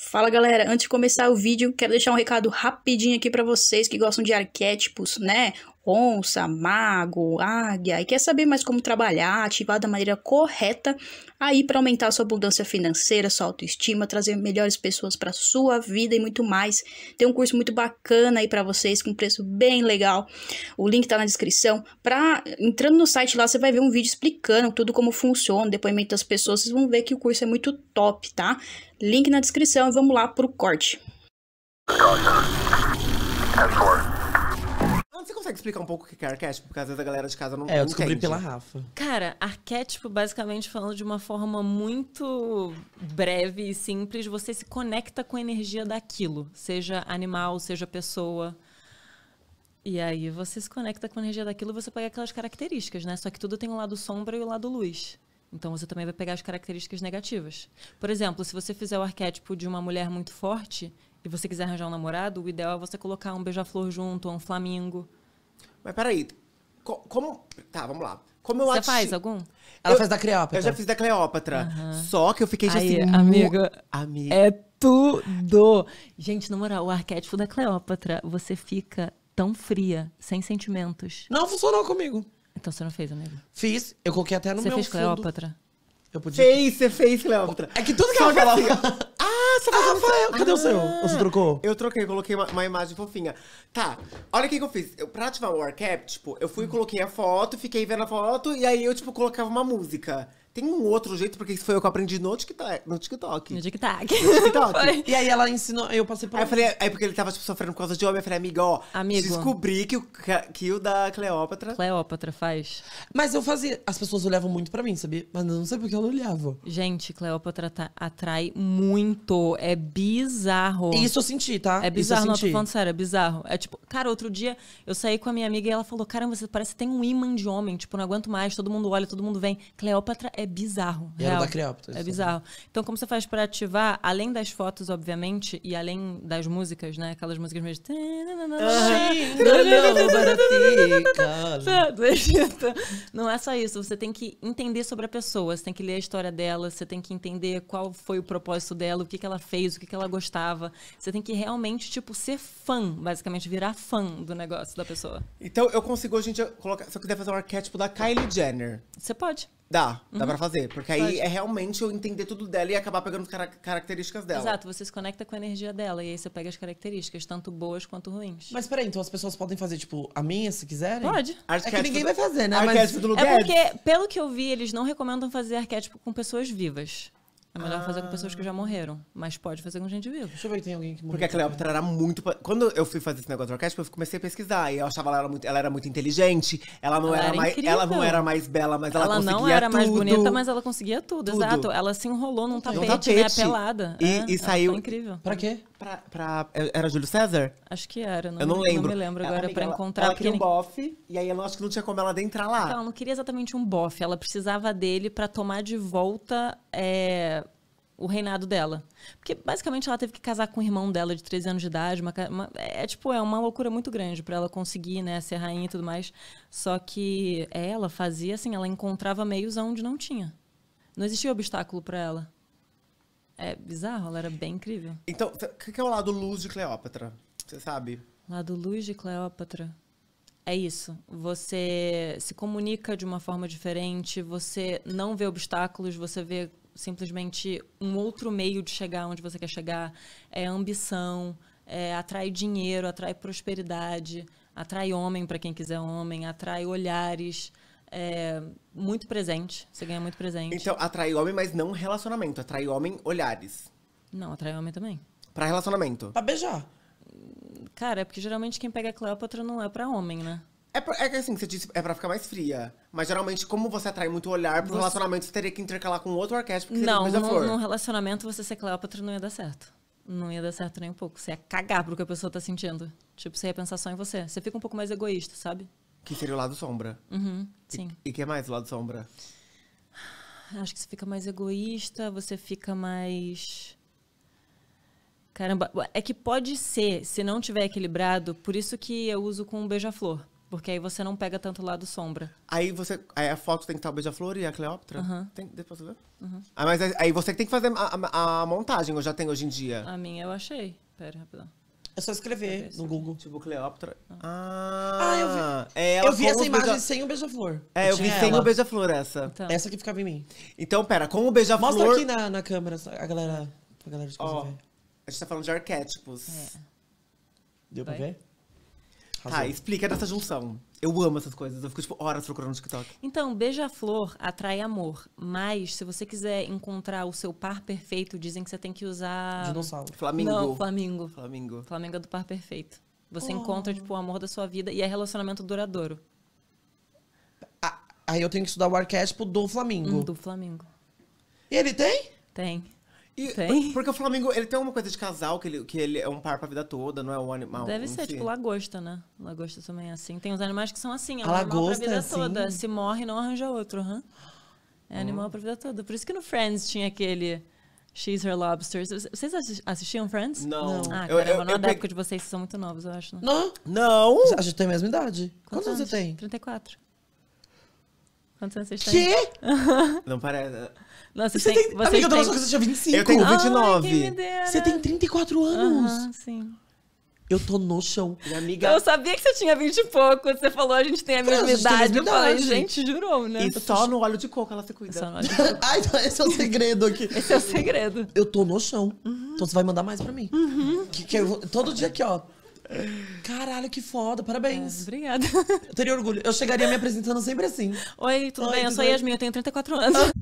Fala galera, antes de começar o vídeo, quero deixar um recado rapidinho aqui para vocês que gostam de arquétipos, né? onça, mago, águia e quer saber mais como trabalhar, ativar da maneira correta aí para aumentar sua abundância financeira, sua autoestima, trazer melhores pessoas para sua vida e muito mais. Tem um curso muito bacana aí para vocês com um preço bem legal. O link tá na descrição. Para entrando no site lá você vai ver um vídeo explicando tudo como funciona, depoimento das pessoas, vocês vão ver que o curso é muito top, tá? Link na descrição e vamos lá pro corte. Você consegue explicar um pouco o que é arquétipo? Porque às vezes a galera de casa não É, eu descobri entende. pela Rafa. Cara, arquétipo, basicamente falando de uma forma muito breve e simples, você se conecta com a energia daquilo, seja animal, seja pessoa. E aí você se conecta com a energia daquilo e você pega aquelas características, né? Só que tudo tem um lado sombra e o um lado luz. Então você também vai pegar as características negativas. Por exemplo, se você fizer o arquétipo de uma mulher muito forte e você quiser arranjar um namorado, o ideal é você colocar um beija-flor junto, um flamingo. Mas peraí, co como. Tá, vamos lá. Como eu Você ati... faz algum? Ela eu, faz da Cleópatra. Eu já fiz da Cleópatra. Uhum. Só que eu fiquei Aí, assim. Amiga, mu... amiga. É tudo. Gente, na moral, o arquétipo da Cleópatra, você fica tão fria, sem sentimentos. Não funcionou comigo. Então você não fez, amigo? Fiz. Eu coloquei até no você meu. Você fez fundo. Cleópatra? Eu podia. Fez, você fez Cleópatra. É que tudo que Só ela falava. Assim, ah, você faz Rafael. Ah, Cadê o seu? Ah. você trocou? Eu troquei, coloquei uma, uma imagem fofinha. Tá, olha o que, que eu fiz. Eu, pra ativar o WarCap, tipo, eu fui e coloquei a foto, fiquei vendo a foto, e aí eu, tipo, colocava uma música tem um outro jeito, porque isso foi o que aprendi no TikTok. No TikTok. No TikTok. e aí ela ensinou, eu passei por. Aí, eu falei, aí porque ele tava tipo, sofrendo por causa de homem, eu falei, amiga, ó, Amigo. descobri que o, que o da Cleópatra. Cleópatra faz. Mas eu fazia. As pessoas olhavam muito pra mim, sabia? Mas eu não sei porque não olhava. Gente, Cleópatra tá, atrai muito. É bizarro. Isso eu senti, tá? É bizarro, não, eu tô falando sério, é bizarro. É tipo, cara, outro dia eu saí com a minha amiga e ela falou: caramba, você parece que tem um imã de homem, tipo, não aguento mais, todo mundo olha, todo mundo vem. Cleópatra é bizarro. E real. era da Creoptas. É né? bizarro. Então, como você faz para ativar, além das fotos, obviamente, e além das músicas, né? Aquelas músicas mesmo. Do Egito. Não é só isso. Você tem que entender sobre a pessoa, você tem que ler a história dela, você tem que entender qual foi o propósito dela, o que, que ela fez, o que, que ela gostava. Você tem que realmente, tipo, ser fã, basicamente, virar fã do negócio da pessoa. Então, eu consigo hoje em colocar. Se eu quiser fazer um arquétipo da Kylie Jenner. Você pode. Dá, dá uhum. pra fazer. Porque aí Pode. é realmente eu entender tudo dela e acabar pegando as car características dela. Exato, você se conecta com a energia dela e aí você pega as características, tanto boas quanto ruins. Mas peraí, então as pessoas podem fazer, tipo, a minha, se quiserem? Pode. Arquétipo é que ninguém do... vai fazer, né? Arquétipo Mas... do lugar. É porque, pelo que eu vi, eles não recomendam fazer arquétipo com pessoas vivas. É melhor ah. fazer com ah. pessoas que já morreram, mas pode fazer com gente viva. Deixa eu ver se tem alguém que morreu. Porque a Cleópatra era muito. Quando eu fui fazer esse negócio de orquestra, eu comecei a pesquisar. E eu achava ela muito, ela era muito inteligente, ela não ela era, era mais. Ela não era mais bela, mas ela, ela conseguia. Ela não era tudo. mais bonita, mas ela conseguia tudo, tudo. Exato. Ela se enrolou num tapete, um né, tapete. Né, pelada. E, é, e tá saiu. incrível. Pra quê? Pra, pra, era Júlio César? Acho que era, não, eu não lembro. Não me lembro agora amiga, pra ela, encontrar. Ela queria um bofe, e aí eu acho que não tinha como ela adentrar lá. Então, ela não queria exatamente um bofe, ela precisava dele pra tomar de volta é, o reinado dela. Porque basicamente ela teve que casar com o irmão dela de 13 anos de idade. Uma, uma, é tipo, é uma loucura muito grande para ela conseguir, né, ser rainha e tudo mais. Só que ela fazia assim, ela encontrava meios onde não tinha. Não existia obstáculo para ela. É bizarro, ela era bem incrível. Então, o que é o lado luz de Cleópatra? Você sabe? Lado luz de Cleópatra. É isso. Você se comunica de uma forma diferente, você não vê obstáculos, você vê simplesmente um outro meio de chegar onde você quer chegar, é ambição, é, atrai dinheiro, atrai prosperidade, atrai homem para quem quiser homem, atrai olhares. É, muito presente, você ganha muito presente. Então, atrai homem, mas não relacionamento. Atrai homem, olhares. Não, atrai homem também. Pra relacionamento. Pra beijar. Cara, é porque geralmente quem pega Cleópatra não é pra homem, né? É, é que assim, você disse, é pra ficar mais fria. Mas geralmente, como você atrai muito olhar pro você... relacionamento, você teria que intercalar com outro arquétipo que não, seria num relacionamento, você ser Cleópatra não ia dar certo. Não ia dar certo nem um pouco. Você ia cagar pro que a pessoa tá sentindo. Tipo, você ia pensar só em você. Você fica um pouco mais egoísta, sabe? Que seria o lado sombra. Uhum, sim. E o que é mais o lado sombra? Ah, acho que você fica mais egoísta, você fica mais... Caramba, é que pode ser, se não tiver equilibrado, por isso que eu uso com um beija-flor. Porque aí você não pega tanto lado sombra. Aí você. Aí a foto tem que estar o beija-flor e a Cleópatra? Uhum. Tem, depois ver? Uhum. Ah, mas aí, aí você tem que fazer a, a, a montagem, eu já tenho hoje em dia. A minha eu achei. Pera, rapidão. É só escrever no Google. Tipo, Cleópatra. Ah. ah, ah eu vi. É ela eu vi essa imagem beija... sem o beija-flor. É, eu, eu vi ela. sem o beija-flor essa. Então. Essa que ficava em mim. Então, pera, com o beija-flor... Mostra aqui na, na câmera, a galera, pra galera de oh, ver. A gente tá falando de arquétipos. É. Deu Vai? pra ver? Tá, explica dessa junção. Eu amo essas coisas, eu fico tipo horas procurando no TikTok. Então, beija-flor atrai amor, mas se você quiser encontrar o seu par perfeito, dizem que você tem que usar dinossauro. Flamingo. Não, flamingo. Flamingo. Flamingo é do par perfeito. Você oh. encontra tipo o amor da sua vida e é relacionamento duradouro. Ah, aí eu tenho que estudar o arquétipo do flamingo. Hum, do flamingo. E ele tem? Tem. E, tem? Porque o Flamengo, ele tem uma coisa de casal, que ele, que ele é um par pra vida toda, não é um animal. Deve ser, tipo, lagosta, né? Lagosta também é assim. Tem uns animais que são assim, é um animal pra vida é assim? toda. Se morre, não arranja outro, hã? Huh? É hum. animal hum. pra vida toda. Por isso que no Friends tinha aquele... She's Her Lobster. Vocês assistiam Friends? Não. Ah, caramba, eu, eu, não é da época de vocês, vocês são muito novos, eu acho. Né? Não? Não! A gente tem a mesma idade. Quantos, Quantos anos você tem? 34. Quantos anos vocês têm? Quê? Não parece. Não, você, você tem, tem... Você Amiga, tem... eu dou você tinha 25. Eu tenho 29. Ai, você tem 34 anos. Aham, sim. Eu tô no chão. Minha amiga... Eu sabia que você tinha 20 e pouco. Você falou, a gente tem a mesma idade. A mesma eu falei, gente, jurou, né? E só tô... no óleo de coco ela se cuida. Ai, então esse é o segredo aqui. esse é o segredo. Eu tô no chão. Uhum. Então você vai mandar mais pra mim. Uhum. Que, que eu, todo dia aqui, ó. Caralho, que foda, parabéns. É, obrigada. Eu teria orgulho. Eu chegaria me apresentando sempre assim. Oi, tudo Oi, bem? Tudo eu sou bem? Yasmin, eu tenho 34 anos.